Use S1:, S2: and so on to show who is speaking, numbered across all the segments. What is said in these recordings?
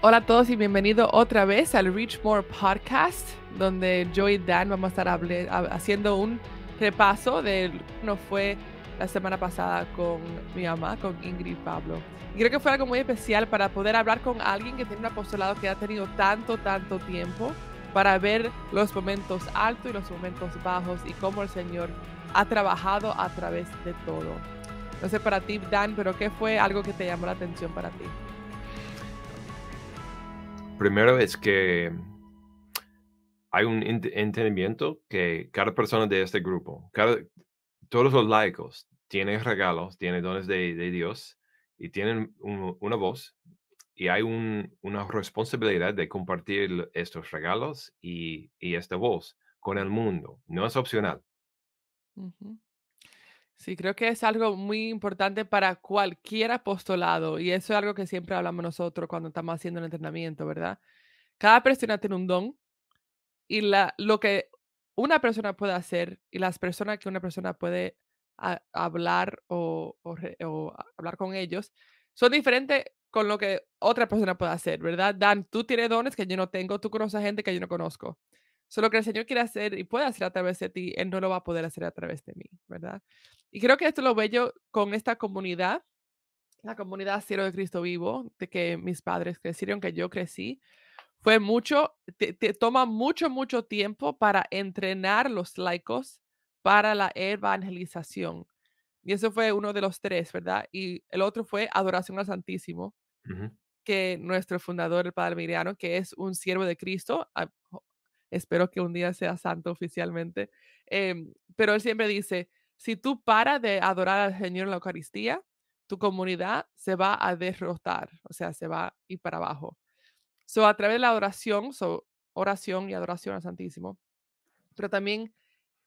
S1: Hola a todos y bienvenido otra vez al Reach More Podcast, donde yo y Dan vamos a estar haciendo un repaso de no fue la semana pasada con mi mamá, con Ingrid Pablo. Y creo que fue algo muy especial para poder hablar con alguien que tiene un apostolado que ha tenido tanto, tanto tiempo para ver los momentos altos y los momentos bajos y cómo el Señor ha trabajado a través de todo. No sé para ti, Dan, pero ¿qué fue algo que te llamó la atención para ti?
S2: primero es que hay un entendimiento que cada persona de este grupo, cada, todos los laicos tienen regalos, tienen dones de, Dios y tienen una voz y hay una responsabilidad de compartir estos regalos y, esta voz con el mundo. No es opcional.
S1: Sí, creo que es algo muy importante para cualquier apostolado y eso es algo que siempre hablamos nosotros cuando estamos haciendo el entrenamiento, ¿verdad? Cada persona tiene un don y la, lo que una persona puede hacer y las personas que una persona puede hablar o, hablar con ellos son diferentes con lo que otra persona puede hacer, ¿verdad? Dan, tú tienes dones que yo no tengo, tú conoces gente que yo no conozco. Solo que el Señor quiere hacer y puede hacer a través de ti, Él no lo va a poder hacer a través de mí, ¿verdad? Y creo que esto lo bello con esta comunidad, la comunidad Cielo de Cristo Vivo, de que mis padres crecieron, que yo crecí, fue mucho, te, toma mucho, mucho tiempo para entrenar los laicos para la evangelización. Y eso fue uno de los tres, ¿verdad? Y el otro fue Adoración al Santísimo, que nuestro fundador, el Padre Miriano, que es un siervo de Cristo, Espero que un día sea santo oficialmente. Em, pero él siempre dice, si tú paras de adorar al Señor en la Eucaristía, tu comunidad se va a derrotar, o sea, se va a ir para abajo. So, a través de la oración, so, oración y adoración al Santísimo, pero también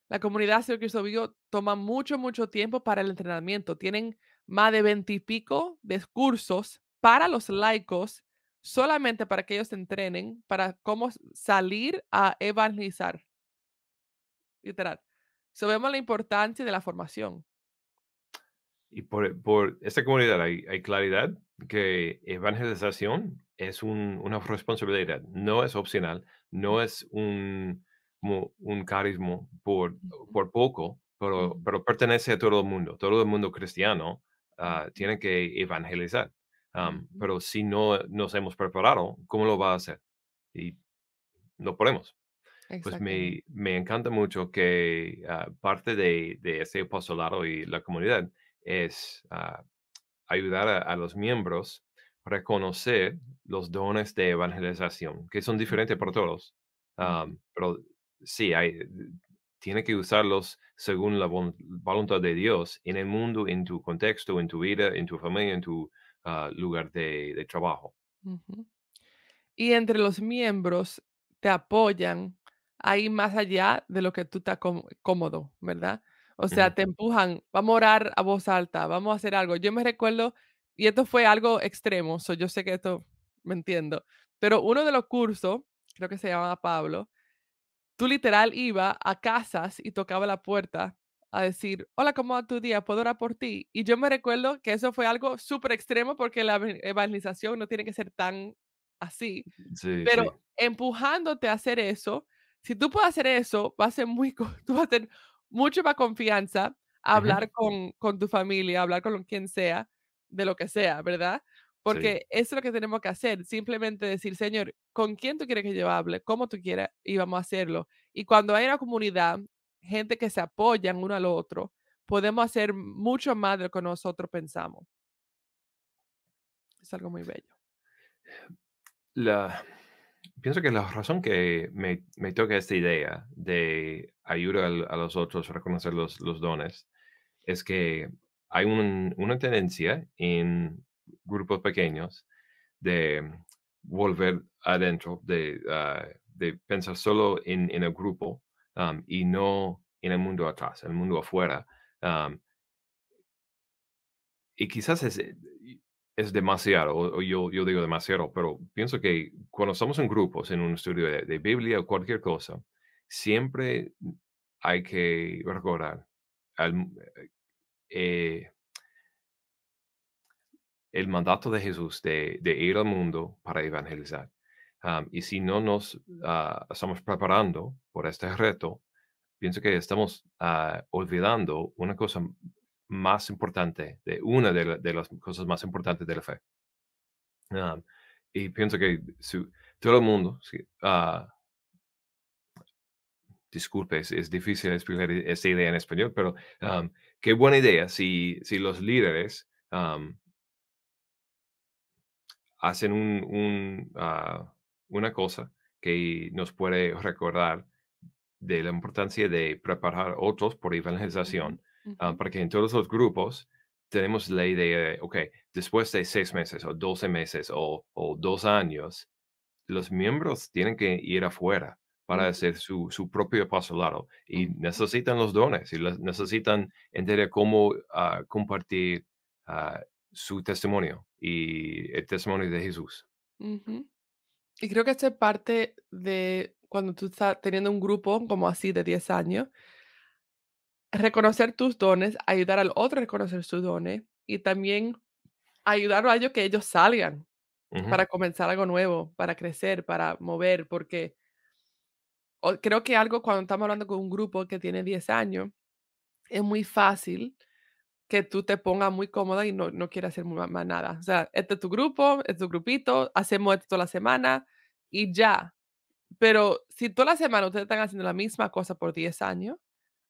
S1: la comunidad Señor Cristo Vivo toma mucho, mucho tiempo para el entrenamiento. Tienen más de veintipico de cursos para los laicos solamente para que ellos entrenen para cómo salir a evangelizar. Literal. Sabemos la importancia de la formación.
S2: Y por, esta comunidad hay, claridad que evangelización es una responsabilidad, no es opcional, no es un, un carisma por, por poco, pero, pero pertenece a todo el mundo. Todo el mundo cristiano ah, tiene que evangelizar pero si no nos hemos preparado, ¿cómo lo va a hacer? Y no podemos. Pues me, me, encanta mucho que ah, parte de, de este apostolado y la comunidad es ah, ayudar a, los miembros a reconocer los dones de evangelización, que son diferentes para todos. pero sí, hay, tiene que usarlos según la voluntad de Dios en el mundo, en tu contexto, en tu vida, en tu familia, en tu Ah, lugar de, trabajo.
S1: Y entre los miembros te apoyan ahí más allá de lo que tú estás cómodo, ¿verdad? O sea, te empujan, vamos a orar a voz alta, vamos a hacer algo. Yo me recuerdo, y esto fue algo extremo, yo sé que esto me entiendo, pero uno de los cursos, creo que se llamaba Pablo, tú literal iba a casas y tocaba la puerta a decir, hola, ¿cómo va tu día? ¿Puedo orar por ti? Y yo me recuerdo que eso fue algo súper extremo porque la evangelización no tiene que ser tan así.
S2: Pero
S1: empujándote a hacer eso, si tú puedes hacer eso, va a ser muy, tú vas a tener mucho más confianza a hablar con, tu familia, hablar con quien sea, de lo que sea, ¿verdad? Porque eso es lo que tenemos que hacer, simplemente decir, Señor, ¿con quién tú quieres que yo hable? ¿Cómo tú quieres? Y vamos a hacerlo. Y cuando hay una comunidad, gente que se apoyan uno al otro, podemos hacer mucho más de lo que nosotros pensamos. Es algo muy bello.
S2: La, pienso que la razón que me, toca esta idea de ayudar a, los otros a reconocer los, dones es que hay una tendencia en grupos pequeños de volver adentro, de, ah, de pensar solo en, en el grupo Um, y no en el mundo atrás, el mundo afuera. Um, y quizás es, eh, es demasiado, o, yo, yo, digo demasiado, pero pienso que cuando estamos en grupos, en un estudio de, Biblia o cualquier cosa, siempre hay que recordar eh, el mandato de Jesús de, ir al mundo para evangelizar y si no nos ah, estamos preparando por este reto, pienso que estamos ah, olvidando una cosa más importante, de una de, las cosas más importantes de la fe. Ah, y pienso que todo el mundo, disculpe, es, difícil explicar e, esta idea en español, pero qué buena idea si, si los líderes hacen un una cosa que nos puede recordar de la importancia de preparar otros por evangelización, ah, porque en todos los grupos tenemos la idea, ok, después de seis meses o doce meses o, dos años, los miembros tienen que ir afuera para hacer su, su propio apostolado y necesitan los dones y necesitan entender cómo ah, compartir ah, su testimonio y el testimonio de Jesús.
S1: Y creo que esto es parte de cuando tú estás teniendo un grupo como así de 10 años, reconocer tus dones, ayudar al otro a reconocer sus dones y también ayudar a ellos que ellos salgan para comenzar algo nuevo, para crecer, para mover, porque creo que algo cuando estamos hablando con un grupo que tiene 10 años, es muy fácil que tú te pongas muy cómoda y no, no quieras hacer más nada. O sea, este es tu grupo, es tu grupito, hacemos esto toda la semana y ya. Pero si toda la semana ustedes están haciendo la misma cosa por 10 años,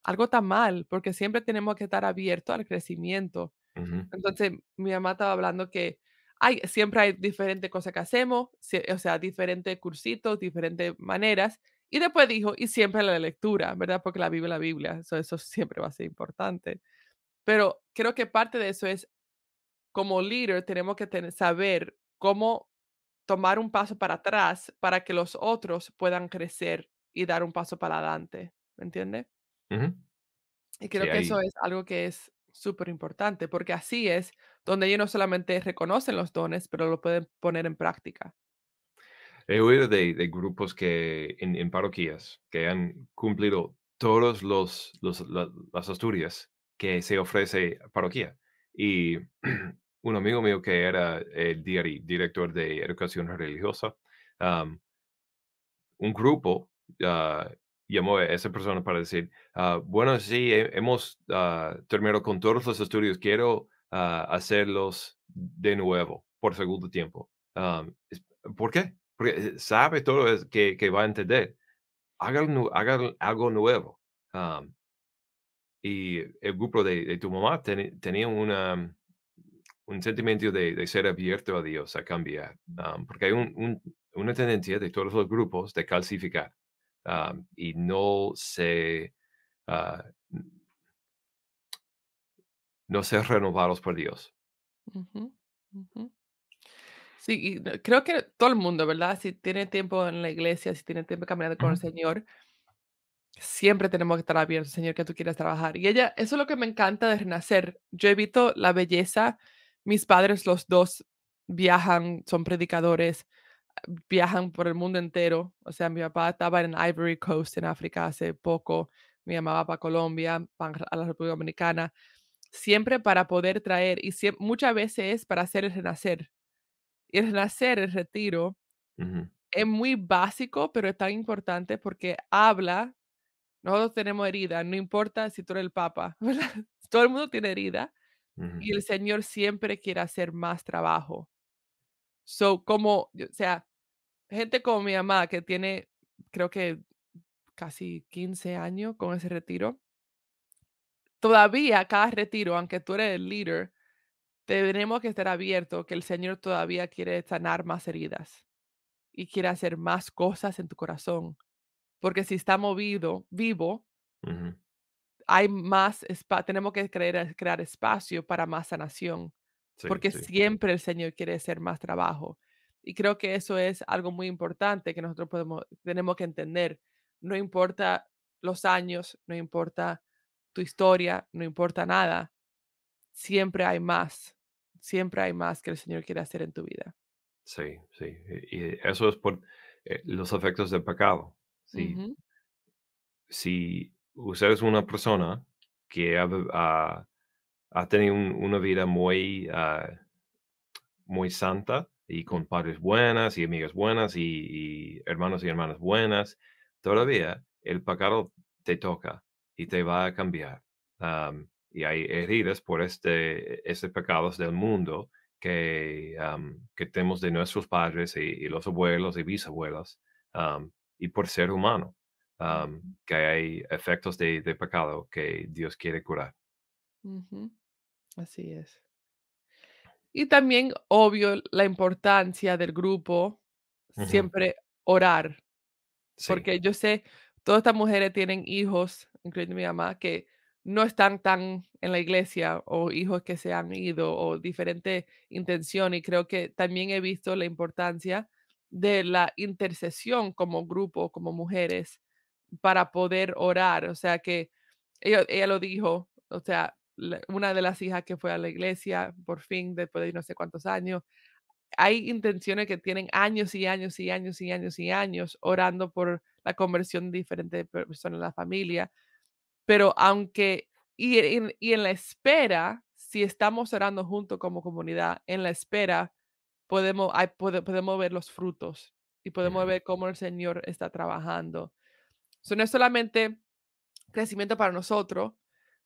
S1: algo está mal, porque siempre tenemos que estar abiertos al crecimiento. Entonces, mi mamá estaba hablando que siempre hay diferentes cosas que hacemos, o sea, diferentes cursitos, diferentes maneras. Y después dijo, y siempre la lectura, ¿verdad? Porque la Biblia es la Biblia, eso, eso siempre va a ser importante. Pero creo que parte de eso es, como líder, tenemos que saber cómo tomar un paso para atrás para que los otros puedan crecer y dar un paso para adelante. ¿Me entiende? Y creo que eso es algo que es súper importante, porque así es donde ellos no solamente reconocen los dones, pero lo pueden poner en práctica.
S2: He oído de, grupos que en, parroquias que han cumplido todos los, las Asturias que se ofrece parroquia. Y un amigo mío que era el director de educación religiosa, un grupo ah, llamó a esa persona para decir, ah, bueno, sí, hemos ah, terminado con todos los estudios, quiero hacerlos de nuevo por segundo tiempo. ¿Por qué? Porque sabe todo es que, va a entender. Haga, algo nuevo y el grupo de, tu mamá tenía una, un sentimiento de, ser abierto a Dios, a cambiar, ah, porque hay una tendencia de todos los grupos de calcificar ah, y no se, ah, no ser renovados por Dios.
S1: Sí, eh, creo que todo el mundo, ¿verdad? Si tiene tiempo en la iglesia, si tiene tiempo caminando con el Señor, siempre tenemos que estar abiertos, Señor, que tú quieras trabajar. Y ella, eso es lo que me encanta de Renacer. Yo evito la belleza. Mis padres, los dos, viajan, son predicadores, viajan por el mundo entero. O sea, mi papá estaba en Ivory Coast, en África, hace poco. Mi mamá va para Colombia, a la República Dominicana. Siempre para poder traer, y muchas veces es para hacer el renacer. Y el renacer, el retiro, es muy básico, pero es tan importante porque habla nosotros tenemos heridas, no importa si tú eres el Papa, Todo el mundo tiene herida y el Señor siempre quiere hacer más trabajo. So, como, o sea, gente como mi mamá que tiene, creo que casi 15 años con ese retiro, todavía cada retiro, aunque tú eres el líder, tenemos que estar abierto que el Señor todavía quiere sanar más heridas y quiere hacer más cosas en tu corazón porque si está movido, vivo, hay más, tenemos que crear, crear espacio para más sanación, porque siempre el Señor quiere hacer más trabajo. Y creo que eso es algo muy importante que nosotros podemos, tenemos que entender. No importa los años, no importa tu historia, no importa nada, siempre hay más, siempre hay más que el Señor quiere hacer en tu vida.
S2: Sí, sí. Y eso es por eh, los efectos del pecado. Si usted es una persona que ha, ha tenido una vida muy, ah, muy santa y con padres buenas y amigas buenas y, hermanos y hermanas buenas, todavía el pecado te toca y te va a cambiar. y hay heridas por este, pecado pecados del mundo que, tenemos de nuestros padres y, los abuelos y bisabuelos y por ser humano, que hay efectos de, pecado que Dios quiere curar.
S1: Así es. Y también, obvio, la importancia del grupo, siempre orar, porque yo sé, todas estas mujeres tienen hijos, incluyendo mi mamá, que no están tan en la iglesia o hijos que se han ido o diferente intención. Y creo que también he visto la importancia de la intercesión como grupo, como mujeres, para poder orar. O sea que ella, lo dijo, o sea, una de las hijas que fue a la iglesia por fin después de no sé cuántos años, hay intenciones que tienen años y años y años y años y años orando por la conversión de diferentes personas en la familia, pero aunque, y, y en la espera, si estamos orando juntos como comunidad, en la espera, podemos, ver los frutos y podemos ver cómo el Señor está trabajando. So, no es solamente crecimiento para nosotros,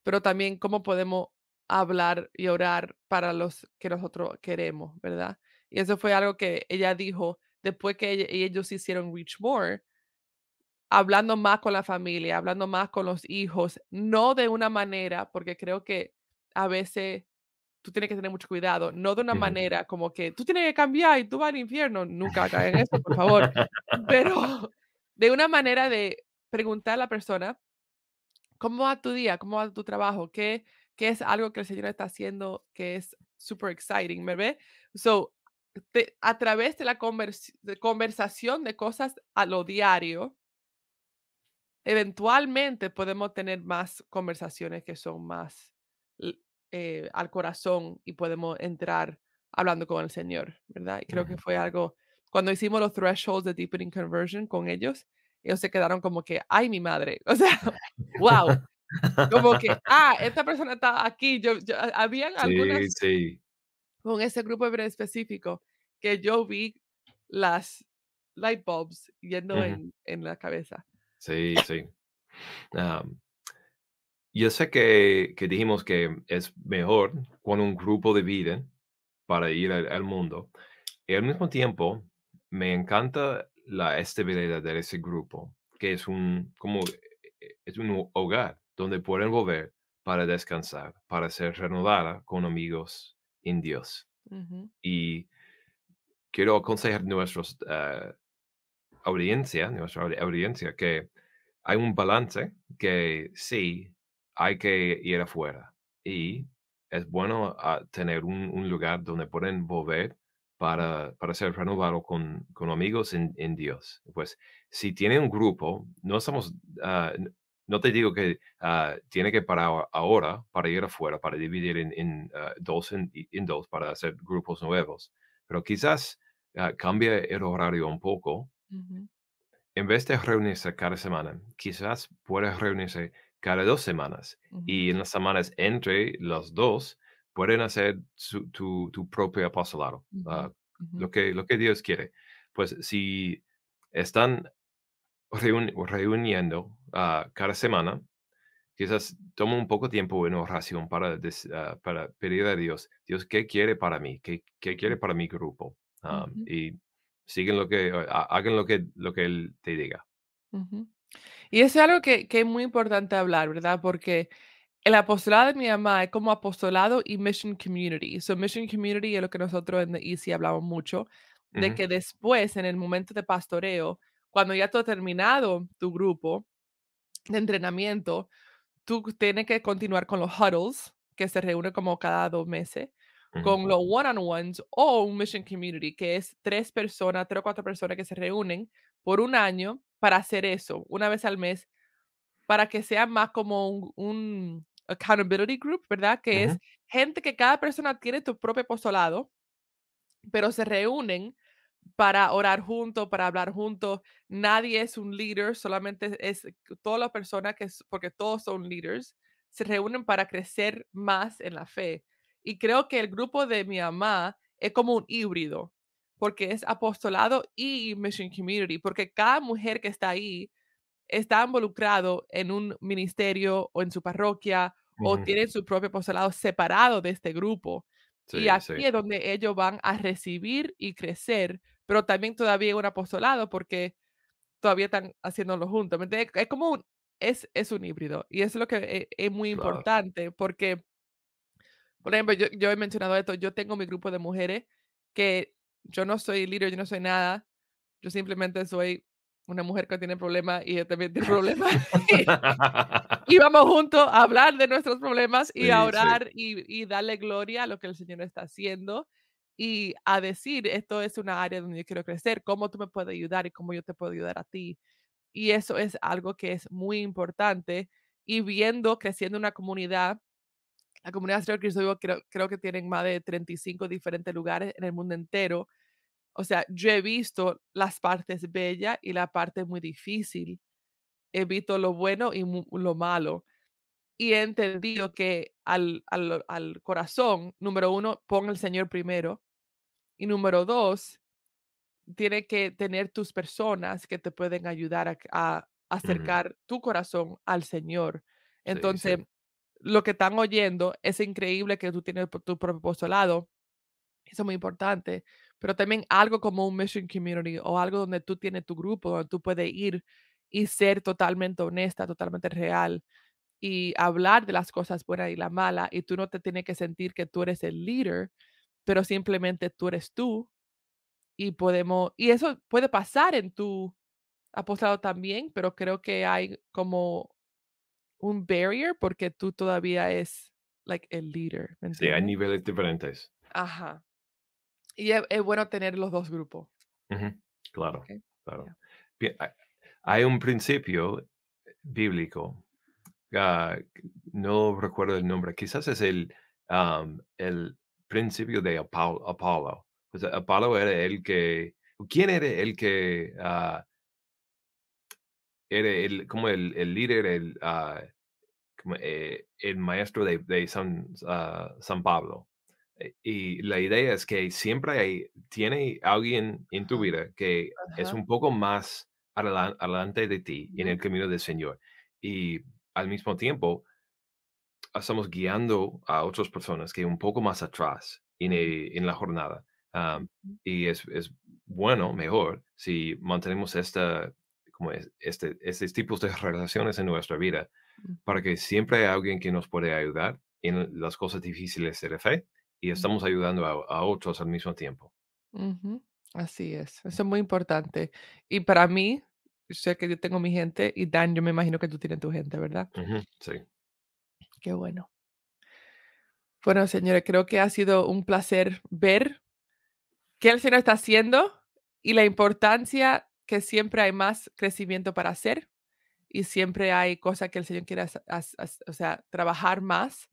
S1: pero también cómo podemos hablar y orar para los que nosotros queremos, ¿verdad? Y eso fue algo que ella dijo después que ellos hicieron Reach More, hablando más con la familia, hablando más con los hijos, no de una manera, porque creo que a veces tú tienes que tener mucho cuidado, no de una manera como que tú tienes que cambiar y tú vas al infierno, nunca caen en eso, por favor, pero de una manera de preguntar a la persona, ¿cómo va tu día? ¿Cómo va tu trabajo? ¿Qué, qué es algo que el Señor está haciendo que es super exciting, ¿me ve? So, a través de la conversación de cosas a lo diario, eventualmente podemos tener más conversaciones que son más eh, al corazón y podemos entrar hablando con el Señor, ¿verdad? creo que fue algo, cuando hicimos los thresholds de deepening conversion con ellos, ellos se quedaron como que, ay, mi madre, o sea, wow, como que, ah, esta persona está aquí, yo, yo habían algunas sí. con ese grupo específico que yo vi las light bulbs yendo en, en, la cabeza.
S2: Sí, sí. Ah, yo sé que, dijimos que es mejor con un grupo de divide para ir al, mundo. Y al mismo tiempo, me encanta la estabilidad de ese grupo, que es un, como, e, e, es un hogar donde pueden volver para descansar, para ser renovada con amigos indios. Y quiero aconsejar a ah, audiencia, nuestra audiencia, que hay un balance que sí, hay que ir afuera y es bueno ah, tener un, lugar donde pueden volver para, para ser renovado con, amigos en, Dios. Pues si tiene un grupo, no estamos, ah, no te digo que ah, tiene que parar ahora para ir afuera, para dividir en, dos, en, para hacer grupos nuevos, pero quizás cambie el horario un poco. En vez de reunirse cada semana, quizás puedes reunirse cada dos semanas. Y en las semanas entre las dos, pueden hacer su, tu, propio apostolado, ah, lo, que, lo que Dios quiere. Pues si están reuniendo ah, cada semana, quizás toma un poco de tiempo en oración para, ah, para pedir a Dios, Dios, ¿qué quiere para mí? ¿Qué, qué quiere para mi grupo? Y siguen lo que, hagan lo que, lo que Él te diga.
S1: Y es algo que, es muy importante hablar, ¿verdad? Porque el apostolado de mi mamá es como apostolado y mission community. So, mission community es lo que nosotros en the EC hablamos mucho, de que después, en el momento de pastoreo, cuando ya tú has terminado tu grupo de entrenamiento, tú tienes que continuar con los huddles, que se reúnen como cada dos meses, con los one-on-ones o un mission community, que es tres personas, tres o cuatro personas que se reúnen por un año para hacer eso una vez al mes, para que sea más como un, accountability group, ¿verdad? Que es gente que cada persona tiene tu propio postulado, pero se reúnen para orar juntos, para hablar juntos. Nadie es un líder, solamente es todas las personas que, porque todos son líderes, se reúnen para crecer más en la fe. Y creo que el grupo de mi mamá es como un híbrido, porque es apostolado y mission community, porque cada mujer que está ahí está involucrado en un ministerio o en su parroquia o tiene su propio apostolado separado de este grupo. y aquí es donde ellos van a recibir y crecer, pero también todavía un apostolado porque todavía están haciéndolo juntos. Es como un, es, es un híbrido y es lo que e, es, muy importante porque, por ejemplo, yo, yo he mencionado esto, yo tengo mi grupo de mujeres que yo no soy líder, yo no soy nada, yo simplemente soy una mujer que tiene problemas y yo también tiene problemas. y vamos juntos a hablar de nuestros problemas y a orar y, y, darle gloria a lo que el Señor está haciendo y a decir, esto es una área donde yo quiero crecer, cómo tú me puedes ayudar y cómo yo te puedo ayudar a ti. Y eso es algo que es muy importante. Y viendo, creciendo una comunidad la comunidad Señor Cristo creo, que tienen más de 35 diferentes lugares en el mundo entero. O sea, yo he visto las partes bellas y la parte muy difícil. He visto lo bueno y lo malo. Y he entendido que al, al, al corazón, número uno, pon al Señor primero. Y número dos, tiene que tener tus personas que te pueden ayudar a, acercar tu corazón al Señor. Entonces, lo que están oyendo es increíble que tú tienes tu propio postulado. Eso es muy importante. Pero también algo como un mission community o algo donde tú tienes tu grupo, donde tú puedes ir y ser totalmente honesta, totalmente real y hablar de las cosas buenas y las malas. Y tú no te tienes que sentir que tú eres el líder, pero simplemente tú eres tú y podemos, y eso puede pasar en tu apostolado también, pero creo que hay como un barrier porque tú todavía es like el líder. Sí, hay
S2: niveles diferentes.
S1: Ajá. Y es, bueno tener los dos grupos.
S2: Claro, hay un principio bíblico, ah, no recuerdo el nombre, quizás es el, um, el principio de Apolo. Apolo. era el que, ¿quién era el que ah, era el, como el, líder, el, ah, eh, el maestro de, ah, San, Pablo. Eh, y la idea es que siempre hay, tiene alguien en tu vida que es un poco más adelante de ti en el camino del Señor. Y al mismo tiempo, ah, estamos guiando a otras personas que un poco más atrás en, la jornada. Ah, y es, bueno, mejor, si mantenemos esta como este, estos tipos de relaciones en nuestra vida, para que siempre hay alguien que nos puede ayudar en las cosas difíciles de la fe y estamos ayudando a, otros al mismo tiempo.
S1: Así es, eso es muy importante. Y para mí, sé que yo tengo mi gente y Dan, yo me imagino que tú tienes tu gente, ¿verdad? Sí. Qué bueno. Bueno, señores, creo que ha sido un placer ver qué el Señor está haciendo y la importancia que siempre hay más crecimiento para hacer y siempre hay cosas que el Señor quiere o sea, trabajar más.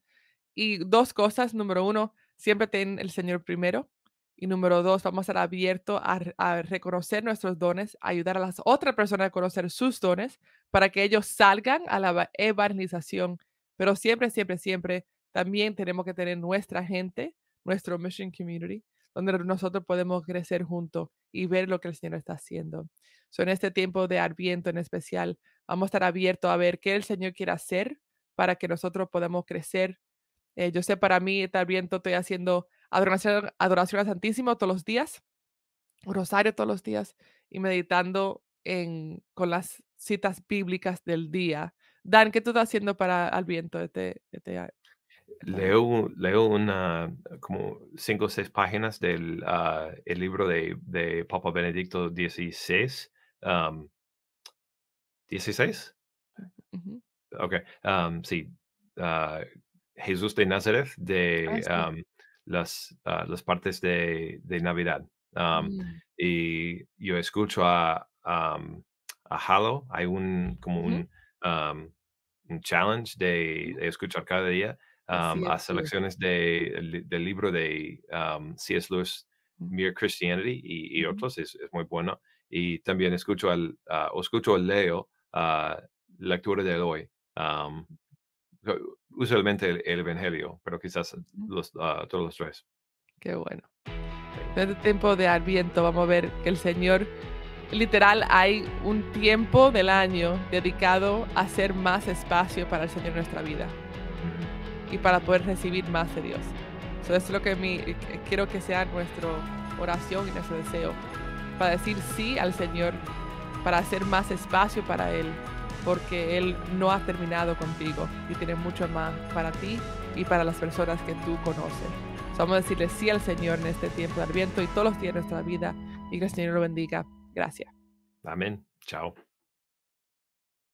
S1: Y dos cosas, número uno, siempre ten el Señor primero. Y número dos, vamos a estar abiertos a, a, reconocer nuestros dones, ayudar a las otras personas a conocer sus dones para que ellos salgan a la evangelización. Pero siempre, siempre, siempre también tenemos que tener nuestra gente, nuestro mission community, donde nosotros podemos crecer juntos y ver lo que el Señor está haciendo. So, en este tiempo de Adviento en especial, vamos a estar abiertos a ver qué el Señor quiere hacer para que nosotros podamos crecer. Eh, yo sé, para mí, este Adviento estoy haciendo adoración, adoración al Santísimo todos los días, rosario todos los días y meditando con las citas bíblicas del día. Dan, ¿qué tú estás haciendo para Adviento este,
S2: este leo, leo una, como cinco o seis páginas del ah, el libro de, de, Papa Benedicto XVI. Um, ¿16? Ok, sí. Ah, Jesús de Nazaret ah, de las, las partes de, de Navidad. Mm. Y yo escucho a, a Halo, hay un, como un, un challenge de escuchar cada día um, a selecciones de, del libro de C.S. Lewis, Mere Christianity y, otros, es, es, muy bueno. Y también escucho al, ah, escucho leo la ah, lectura de hoy. usualmente el, Evangelio, pero quizás ah, todos los tres.
S1: Qué bueno. En este tiempo de Adviento vamos a ver que el Señor, literal, hay un tiempo del año dedicado a hacer más espacio para el Señor en nuestra vida y para poder recibir más de Dios. Eso es lo que quiero que sea nuestra oración y nuestro deseo, para decir sí al Señor, para hacer más espacio para Él, porque Él no ha terminado contigo y tiene mucho más para ti y para las personas que tú conoces. vamos a decirle sí al Señor en este tiempo de Adviento y todos los días de nuestra vida y que el Señor lo bendiga. Gracias.
S2: Amén. Chao.